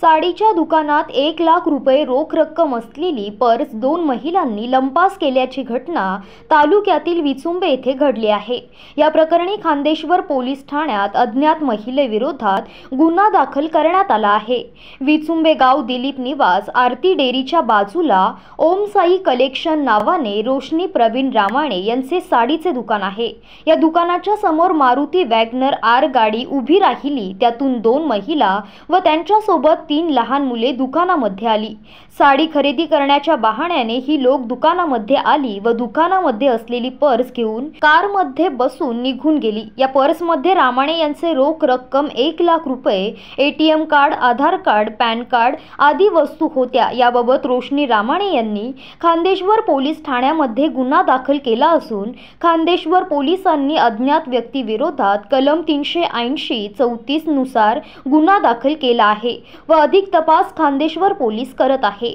साडीच्या दुकानात एक लाख रुपये रोख रक्कम असलेली पर्स दोन महिलांनी लंपास केल्याची घटना तालुक्यातील विचुंबे येथे घडली आहे या प्रकरणी खांदेश्वर पोलीस ठाण्यात अज्ञात महिलेविरोधात गुन्हा दाखल करण्यात आला आहे विचुंबे गाव दिलीप निवास आरती डेरीच्या बाजूला ओम साई कलेक्शन नावाने रोशनी प्रवीण रामाणे यांचे साडीचे दुकान आहे या दुकानाच्या समोर मारुती वॅगनर आर गाडी उभी राहिली त्यातून दोन महिला व त्यांच्यासोबत तीन लहान मुले दुकानामध्ये आली साडी खरेदी करण्याच्या बहाण्याने ही लोक दुकानामध्ये आली व दुकानामध्ये असलेली पर्स घेऊन कारमध्ये बसून निघून गेली या पर्समध्ये रामाणे यांचे रोख रक्कम एक लाख रुपये ATM card Aadhaar card PAN card आदी वस्तू होत्या याबाबत रोशनी रामाणे यांनी खांदेश्वर पोलीस ठाण्यामध्ये गुन्हा दाखल केला असून खांदेश्वर पोलिसांनी अज्ञात व्यक्ती विरोधात कलम तीनशे ऐंशी नुसार गुन्हा दाखल केला आहे व अधिक तपास खांदेश्वर पोलीस करत आहे